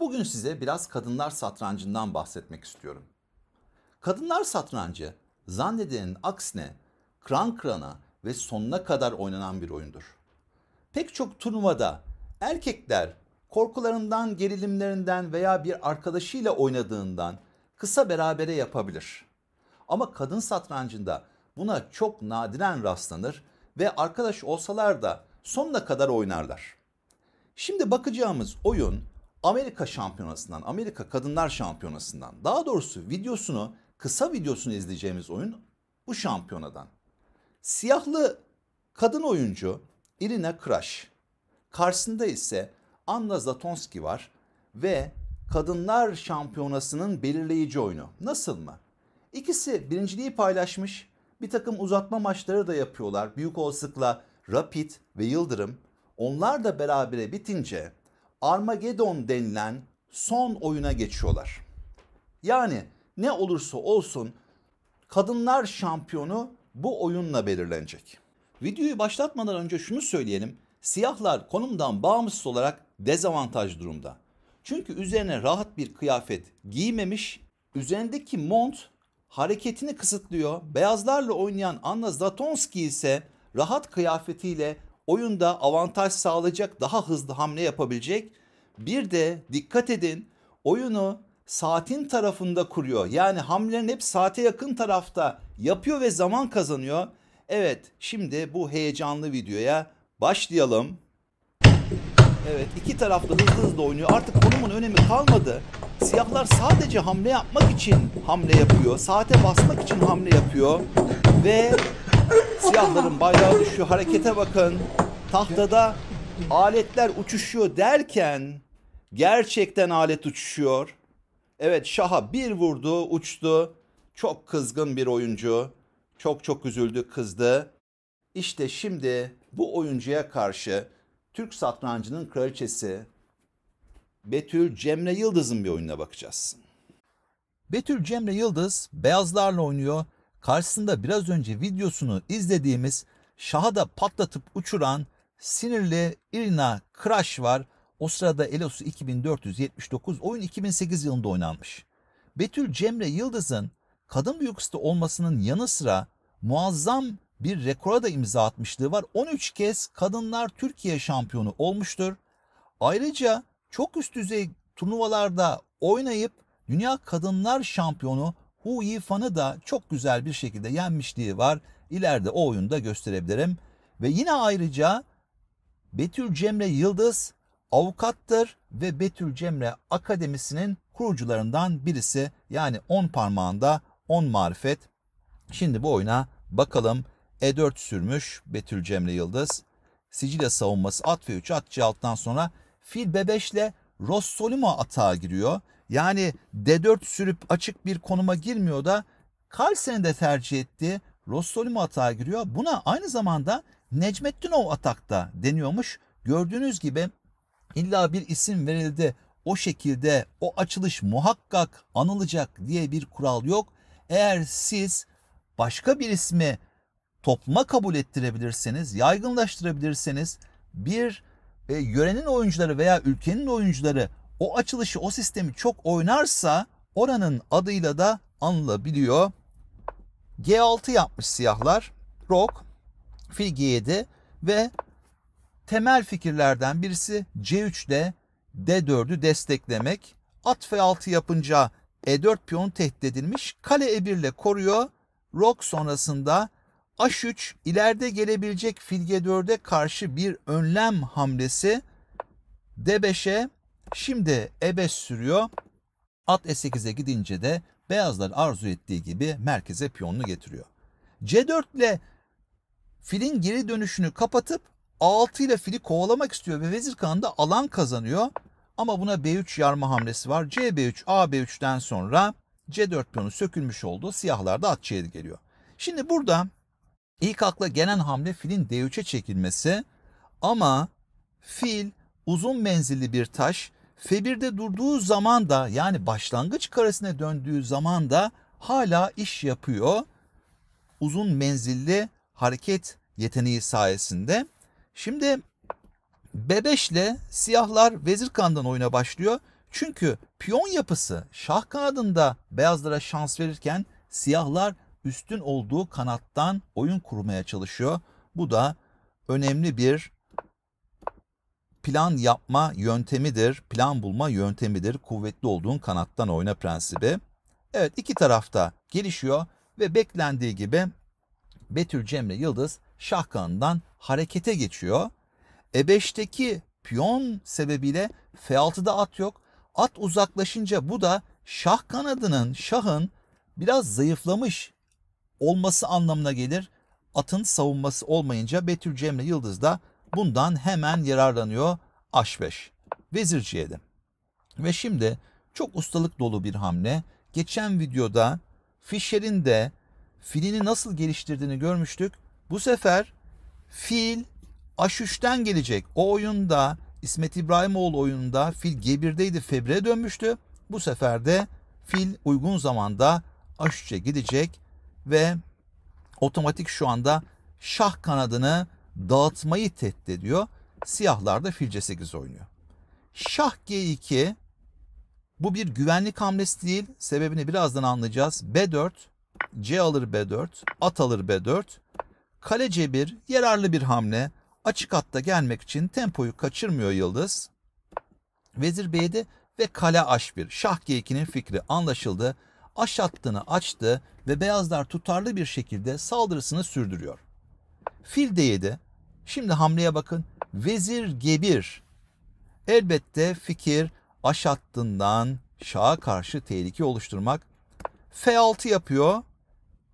Bugün size biraz kadınlar satrancından bahsetmek istiyorum. Kadınlar satrancı zannedenin aksine kran krana ve sonuna kadar oynanan bir oyundur. Pek çok turnuvada erkekler korkularından, gerilimlerinden veya bir arkadaşıyla oynadığından kısa berabere yapabilir. Ama kadın satrancında buna çok nadiren rastlanır ve arkadaş olsalar da sonuna kadar oynarlar. Şimdi bakacağımız oyun Amerika şampiyonasından, Amerika kadınlar şampiyonasından daha doğrusu videosunu kısa videosunu izleyeceğimiz oyun bu şampiyonadan. Siyahlı kadın oyuncu Irina Krash. Karşısında ise Anna Zatonski var ve kadınlar şampiyonasının belirleyici oyunu. Nasıl mı? İkisi birinciliği paylaşmış. Bir takım uzatma maçları da yapıyorlar. Büyük olasılıkla Rapid ve Yıldırım. Onlar da berabere bitince Armageddon denilen son oyuna geçiyorlar. Yani ne olursa olsun kadınlar şampiyonu bu oyunla belirlenecek. Videoyu başlatmadan önce şunu söyleyelim. Siyahlar konumdan bağımsız olarak dezavantaj durumda. Çünkü üzerine rahat bir kıyafet giymemiş, üzerindeki mont hareketini kısıtlıyor. Beyazlarla oynayan Anna Zatonski ise rahat kıyafetiyle oyunda avantaj sağlayacak, daha hızlı hamle yapabilecek. Bir de dikkat edin oyunu saatin tarafında kuruyor. Yani hamlelerin hep saate yakın tarafta yapıyor ve zaman kazanıyor. Evet şimdi bu heyecanlı videoya başlayalım. Evet iki tarafta hızlı hızlı oynuyor. Artık konumun önemi kalmadı. Siyahlar sadece hamle yapmak için hamle yapıyor. Saate basmak için hamle yapıyor. Ve Siyahların bayrağı düşüyor. Harekete bakın. Tahtada aletler uçuşuyor derken gerçekten alet uçuşuyor. Evet şaha bir vurdu, uçtu. Çok kızgın bir oyuncu. Çok çok üzüldü, kızdı. İşte şimdi bu oyuncuya karşı Türk satrancının kraliçesi Betül Cemre Yıldız'ın bir oyununa bakacağız. Betül Cemre Yıldız beyazlarla oynuyor karşısında biraz önce videosunu izlediğimiz şahada patlatıp uçuran sinirli Irina Crash var. O sırada Elosu 2479 oyun 2008 yılında oynanmış. Betül Cemre Yıldız'ın kadın büyüksü olmasının yanı sıra muazzam bir rekora da imza atmışlığı var. 13 kez kadınlar Türkiye şampiyonu olmuştur. Ayrıca çok üst düzey turnuvalarda oynayıp Dünya Kadınlar Şampiyonu UEFA'nı da çok güzel bir şekilde yenmişliği var. İleride o oyunda gösterebilirim. Ve yine ayrıca Betül Cemre Yıldız avukattır ve Betül Cemre Akademisi'nin kurucularından birisi. Yani 10 parmağında 10 marifet. Şimdi bu oyuna bakalım. E4 sürmüş Betül Cemre Yıldız. Sicilya savunması at ve 3 at C6'dan sonra fil bebeşle Rossolimo atağa giriyor. Yani D4 sürüp açık bir konuma girmiyor da Carlsen'i de tercih etti. Rossoli mu atağa giriyor? Buna aynı zamanda Necmettinov atakta deniyormuş. Gördüğünüz gibi illa bir isim verildi. O şekilde o açılış muhakkak anılacak diye bir kural yok. Eğer siz başka bir ismi topluma kabul ettirebilirseniz, yaygınlaştırabilirseniz bir e, yörenin oyuncuları veya ülkenin oyuncuları o açılışı, o sistemi çok oynarsa oranın adıyla da anılabiliyor. G6 yapmış siyahlar. Rok, fil G7 ve temel fikirlerden birisi C3 ile D4'ü desteklemek. At F6 yapınca E4 piyonu tehdit edilmiş. Kale E1 ile koruyor. Rok sonrasında H3 ileride gelebilecek fil G4'e karşı bir önlem hamlesi. D5'e Şimdi E5 sürüyor. At E8'e gidince de beyazlar arzu ettiği gibi merkeze piyonunu getiriyor. C4 ile filin geri dönüşünü kapatıp 6 ile fili kovalamak istiyor ve Vezir Kağan da alan kazanıyor. Ama buna B3 yarma hamlesi var. CB3, AB3'ten sonra C4 piyonu sökülmüş oldu. Siyahlarda at C7 geliyor. Şimdi burada ilk akla gelen hamle filin D3'e çekilmesi ama fil uzun menzilli bir taş Febirde durduğu zaman da yani başlangıç karesine döndüğü zaman da hala iş yapıyor. Uzun menzilli hareket yeteneği sayesinde. Şimdi Bebeş'le siyahlar vezir Vezirkan'dan oyuna başlıyor. Çünkü piyon yapısı şah kanadında beyazlara şans verirken siyahlar üstün olduğu kanattan oyun kurmaya çalışıyor. Bu da önemli bir plan yapma yöntemidir, plan bulma yöntemidir kuvvetli olduğun kanattan oyna prensibi. Evet iki tarafta gelişiyor ve beklendiği gibi Betül Cemre Yıldız şah kanından harekete geçiyor. E5'teki piyon sebebiyle F6'da at yok. At uzaklaşınca bu da şah kanadının, şahın biraz zayıflamış olması anlamına gelir. Atın savunması olmayınca Betül Cemre Yıldız da Bundan hemen yararlanıyor Aşveş. Vezir Ciğedim. Ve şimdi çok ustalık dolu bir hamle. Geçen videoda Fischer'in de filini nasıl geliştirdiğini görmüştük. Bu sefer fil Aşüş'ten gelecek. O oyunda İsmet İbrahimoğlu oyununda fil G1'deydi Febre'ye dönmüştü. Bu sefer de fil uygun zamanda Aşüş'e gidecek ve otomatik şu anda şah kanadını dağıtmayı tehdit ediyor. Siyahlar da fil 8 oynuyor. Şah g2 bu bir güvenlik hamlesi değil. Sebebini birazdan anlayacağız. B4, C alır B4, at alır B4. Kale C1 yararlı bir hamle. Açık hatta gelmek için tempoyu kaçırmıyor Yıldız. Vezir B7 ve kale H1. Şah G2'nin fikri anlaşıldı. Aş hattını açtı ve beyazlar tutarlı bir şekilde saldırısını sürdürüyor. Fil D7 Şimdi hamleye bakın. Vezir gebir. Elbette fikir aş hattından şaha karşı tehlike oluşturmak. F6 yapıyor.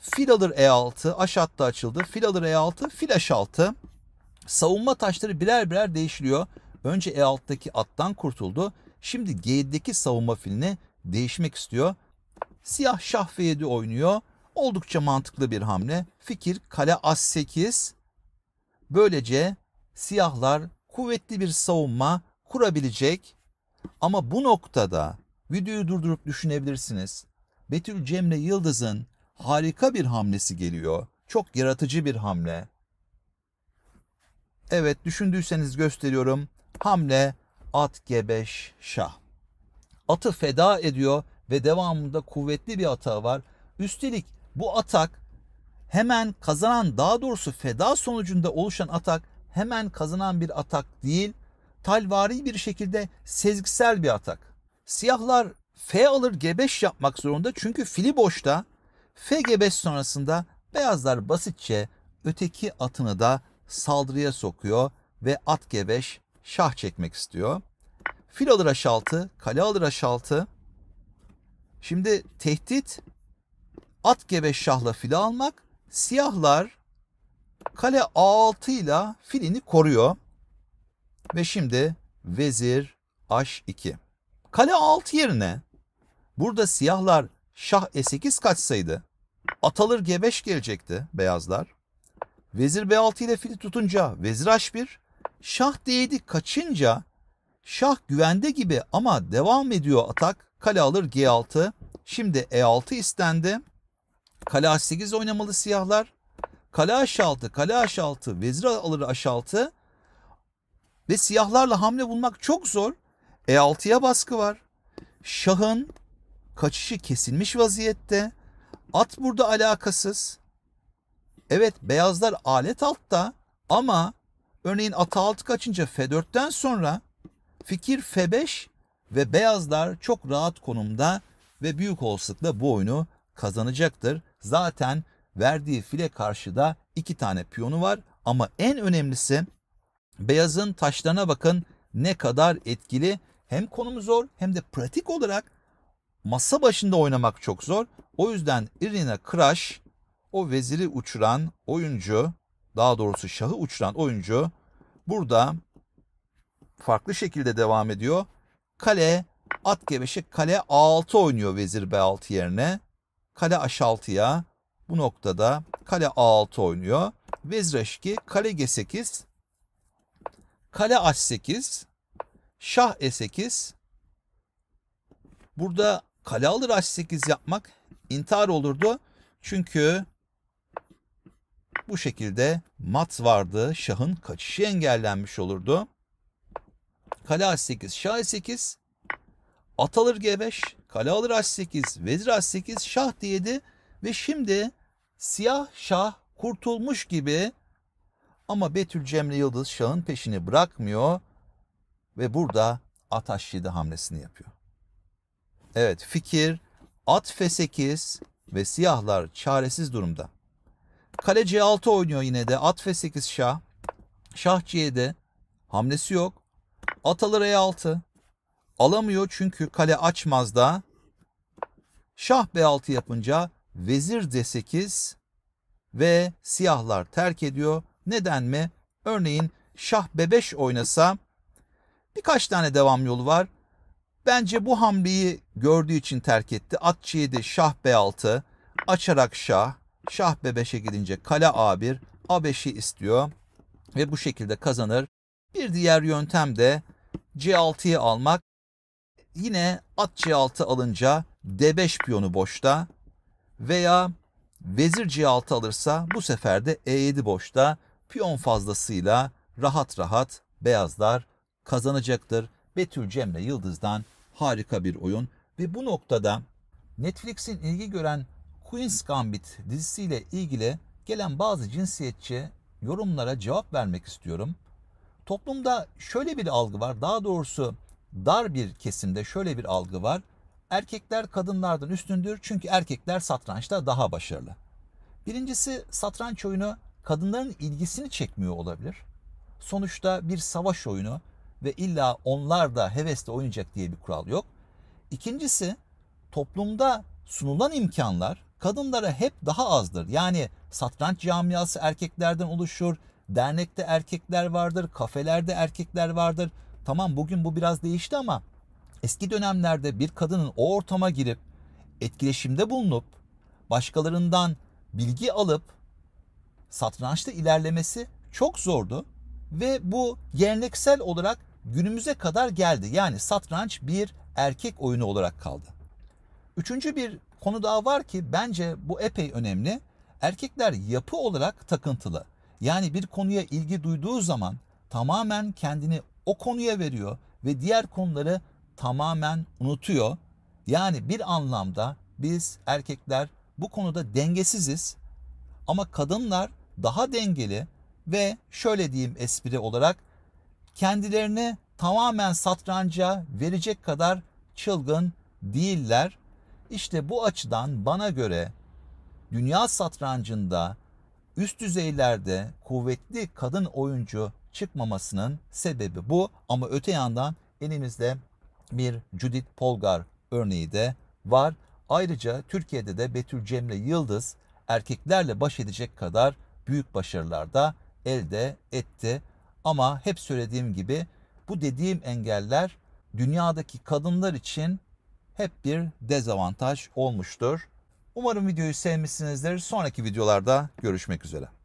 Fil alır E6. Aş hattı açıldı. Fil alır E6. Fil H6. Savunma taşları birer birer değişiliyor. Önce E6'daki attan kurtuldu. Şimdi G7'deki savunma filini değişmek istiyor. Siyah şah F7 oynuyor. Oldukça mantıklı bir hamle. Fikir kale A8 Böylece siyahlar kuvvetli bir savunma kurabilecek ama bu noktada videoyu durdurup düşünebilirsiniz. Betül Cemre Yıldız'ın harika bir hamlesi geliyor. Çok yaratıcı bir hamle. Evet düşündüyseniz gösteriyorum. Hamle at gebeş şah. Atı feda ediyor ve devamında kuvvetli bir atağı var. Üstelik bu atak hemen kazanan daha doğrusu feda sonucunda oluşan atak hemen kazanan bir atak değil, talvari bir şekilde sezgisel bir atak. Siyahlar F alır G5 yapmak zorunda çünkü fili boşta. F G5 sonrasında beyazlar basitçe öteki atını da saldırıya sokuyor ve at G5 şah çekmek istiyor. Fil alır H6, kale alır H6. Şimdi tehdit at G5 şahla fili almak Siyahlar kale A6 ile filini koruyor. Ve şimdi vezir H2. Kale A6 yerine burada siyahlar şah E8 kaçsaydı atalır G5 gelecekti beyazlar. Vezir B6 ile fil tutunca vezir H1. Şah D7 kaçınca şah güvende gibi ama devam ediyor atak. Kale alır G6. Şimdi E6 istendi. Kale H8 oynamalı siyahlar. Kale H6, Kale H6, Vezir alır H6. Ve siyahlarla hamle bulmak çok zor. E6'ya baskı var. Şahın kaçışı kesilmiş vaziyette. At burada alakasız. Evet beyazlar alet altta ama örneğin ata altı kaçınca F4'ten sonra fikir F5 ve beyazlar çok rahat konumda ve büyük olasılıkla bu oyunu kazanacaktır. Zaten verdiği file karşıda iki tane piyonu var ama en önemlisi beyazın taşlarına bakın ne kadar etkili. Hem konumu zor hem de pratik olarak masa başında oynamak çok zor. O yüzden Irina Crash o veziri uçuran oyuncu daha doğrusu şahı uçuran oyuncu burada farklı şekilde devam ediyor. Kale at gebeşik kale A6 oynuyor vezir B6 yerine kale H6'ya bu noktada kale A6 oynuyor. Vezreşki kale G8 kale H8 şah E8 burada kale alır H8 yapmak intihar olurdu. Çünkü bu şekilde mat vardı. Şahın kaçışı engellenmiş olurdu. Kale H8, Şah E8, at alır G5, Kale alır H8, vezir H8, şah D7 ve şimdi siyah şah kurtulmuş gibi ama Betül Cemre Yıldız şahın peşini bırakmıyor ve burada at H7 hamlesini yapıyor. Evet fikir at F8 ve siyahlar çaresiz durumda. Kale C6 oynuyor yine de at F8 şah. Şah C7 hamlesi yok. At alır E6. Alamıyor çünkü kale açmaz da şah B6 yapınca vezir D8 ve siyahlar terk ediyor. Neden mi? Örneğin şah B5 oynasa birkaç tane devam yolu var. Bence bu hamleyi gördüğü için terk etti. At C7, şah B6, açarak şah, şah B5'e gidince kale A1, A5'i istiyor ve bu şekilde kazanır. Bir diğer yöntem de C6'yı almak. Yine at C6 alınca D5 piyonu boşta veya vezir C6 alırsa bu sefer de E7 boşta piyon fazlasıyla rahat rahat beyazlar kazanacaktır. Betül Cemre Yıldız'dan harika bir oyun ve bu noktada Netflix'in ilgi gören Queen's Gambit dizisiyle ilgili gelen bazı cinsiyetçi yorumlara cevap vermek istiyorum. Toplumda şöyle bir algı var. Daha doğrusu dar bir kesimde şöyle bir algı var. Erkekler kadınlardan üstündür çünkü erkekler satrançta daha başarılı. Birincisi satranç oyunu kadınların ilgisini çekmiyor olabilir. Sonuçta bir savaş oyunu ve illa onlar da hevesle oynayacak diye bir kural yok. İkincisi toplumda sunulan imkanlar kadınlara hep daha azdır. Yani satranç camiası erkeklerden oluşur, dernekte erkekler vardır, kafelerde erkekler vardır. Tamam bugün bu biraz değişti ama eski dönemlerde bir kadının o ortama girip etkileşimde bulunup başkalarından bilgi alıp satrançta ilerlemesi çok zordu ve bu geleneksel olarak günümüze kadar geldi. Yani satranç bir erkek oyunu olarak kaldı. Üçüncü bir konu daha var ki bence bu epey önemli. Erkekler yapı olarak takıntılı. Yani bir konuya ilgi duyduğu zaman tamamen kendini o konuya veriyor ve diğer konuları tamamen unutuyor. Yani bir anlamda biz erkekler bu konuda dengesiziz ama kadınlar daha dengeli ve şöyle diyeyim espri olarak kendilerini tamamen satranca verecek kadar çılgın değiller. İşte bu açıdan bana göre dünya satrancında üst düzeylerde kuvvetli kadın oyuncu çıkmamasının sebebi bu. Ama öte yandan elimizde bir Judith Polgar örneği de var. Ayrıca Türkiye'de de Betül Cemre Yıldız erkeklerle baş edecek kadar büyük başarılar da elde etti. Ama hep söylediğim gibi bu dediğim engeller dünyadaki kadınlar için hep bir dezavantaj olmuştur. Umarım videoyu sevmişsinizdir. Sonraki videolarda görüşmek üzere.